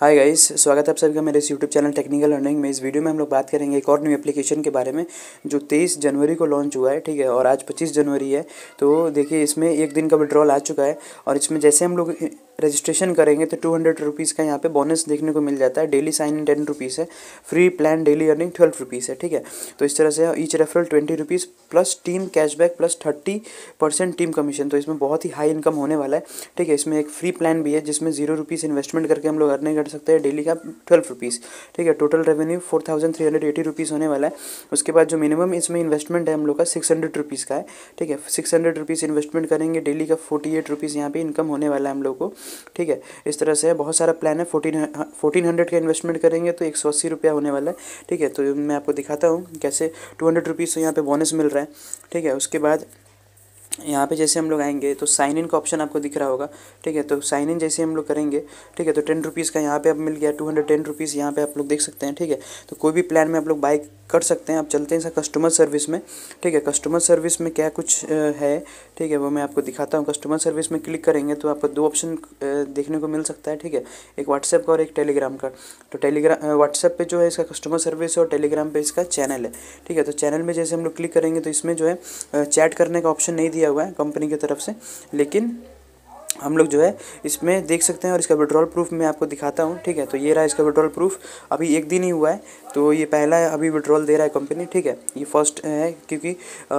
hi guys स्वागत है आप सभी का मेरे इस यूट्यूब चैनल टेक्निकल लर्निंग में इस वीडियो में हम लोग बात करेंगे एक और न्यू एप्लीकेशन के बारे में जो 23 जनवरी को लॉन्च हुआ है ठीक है और आज 25 जनवरी है तो देखिए इसमें एक दिन का विड्रॉल आ चुका है और इसमें जैसे हम लोग रजिस्ट्रेशन करेंगे तो टू हंड्रेड रुपीज़ का यहाँ पे बोनस देखने को मिल जाता है daily sign in ten rupees है free plan daily earning twelve rupees है ठीक है तो इस तरह से each referral twenty rupees plus team cashback plus thirty percent team commission तो इसमें बहुत ही हाई इनकम होने वाला है ठीक है इसमें एक फ्री प्लान भी है जिसमें जीरो रुपीज़ इन्वेस्टमेंट करके हम लोग अर्निंग कर सकते हैं डेली का ट्वेल्व रुपीज़ ठीक है total revenue four thousand three hundred eighty rupees होने वाला है उसके बाद जो मिनिमम इसमें इन्वेस्टमेंट है हम लोग का सिक्स हंड्रेड रुपीज़ का है ठीक है सिक्स हंड्रेड रुपीज़ इन्वेस्टमेंट करेंगे डेली का फोर्टी एट रुपीज़ यहाँ पे इनकम होने वाला है हम लोग को ठीक है इस तरह से बहुत सारा प्लान है फोर्टीन फोर्टीन हंड्रेड का इन्वेस्टमेंट करेंगे तो एक सौ अस्सी रुपया होने वाला है ठीक है तो मैं आपको दिखाता हूँ कैसे टू हंड्रेड रुपीज़ यहाँ पर बोनस मिल रहा है ठीक है उसके बाद यहाँ पे जैसे हम लोग आएंगे तो साइन इन का ऑप्शन आपको दिख रहा होगा ठीक है तो साइन इन जैसे हम लोग करेंगे ठीक है तो टेन रुपीज़ का यहाँ पे अब मिल गया टू हंड्रेड टेन रुपीज़ यहाँ पर आप लोग देख सकते हैं ठीक है तो कोई भी प्लान में आप लोग बाइक कर सकते हैं आप चलते हैं सर कस्टमर सर्विस में ठीक है कस्टमर सर्विस में क्या कुछ है ठीक है वो मैं आपको दिखाता हूँ कस्टमर सर्विस में क्लिक करेंगे तो आपको दो ऑप्शन देखने को मिल सकता है ठीक है एक व्हाट्सएप का और एक टेलीग्राम का तो टेलीग्राम व्हाट्सएप पे जो है इसका कस्टमर सर्विस है और टेलीग्राम पर इसका चैनल है ठीक है तो चैनल में जैसे हम लोग क्लिक करेंगे तो इसमें जो है चैट करने का ऑप्शन नहीं दिया दिया हुआ है कंपनी की तरफ से लेकिन हम लोग जो है इसमें देख सकते हैं और इसका विड्रॉल प्रूफ मैं आपको दिखाता हूँ ठीक है तो ये रहा इसका विड्रॉल प्रूफ अभी एक दिन ही हुआ है तो ये पहला अभी विड्रॉल दे रहा है कंपनी ठीक है ये फर्स्ट है क्योंकि आ,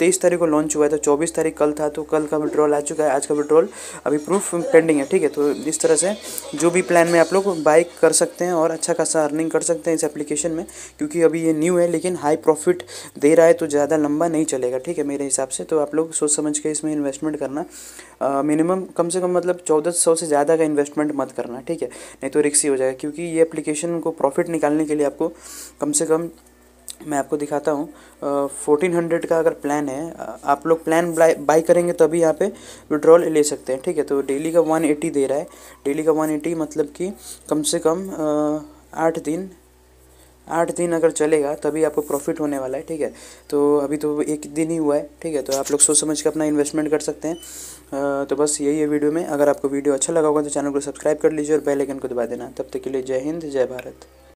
तेईस तारीख को लॉन्च हुआ है तो चौबीस तारीख कल था तो कल का विड्रॉल आ चुका है आज का विड्रॉल अभी प्रूफ पेंडिंग है ठीक है तो इस तरह से जो भी प्लान में आप लोग बाई कर सकते हैं और अच्छा खासा अर्निंग कर सकते हैं इस एप्लीकेशन में क्योंकि अभी ये न्यू है लेकिन हाई प्रॉफिट दे रहा है तो ज़्यादा लंबा नहीं चलेगा ठीक है मेरे हिसाब से तो आप लोग सोच समझ के इसमें इन्वेस्टमेंट करना मिनिमम कम से कम मतलब चौदह सौ से ज़्यादा का इन्वेस्टमेंट मत करना ठीक है नहीं तो रिक्स हो जाएगा क्योंकि ये एप्लीकेशन को प्रॉफिट निकालने के लिए आपको कम से कम मैं आपको दिखाता हूँ फोर्टीन हंड्रेड का अगर प्लान है आप लोग प्लान बाई करेंगे तो अभी यहाँ पे विड्रॉल ले सकते हैं ठीक है तो डेली का वन एटी दे रहा है डेली का वन एटी मतलब कि कम से कम आठ दिन आठ दिन अगर चलेगा तभी आपको प्रॉफिट होने वाला है ठीक है तो अभी तो एक दिन ही हुआ है ठीक है तो आप लोग सोच समझ के अपना इन्वेस्टमेंट कर सकते हैं तो बस यही है वीडियो में अगर आपको वीडियो अच्छा लगा होगा तो चैनल को सब्सक्राइब कर लीजिए और बेल आइकन को दबा देना तब तक के लिए जय हिंद जय भारत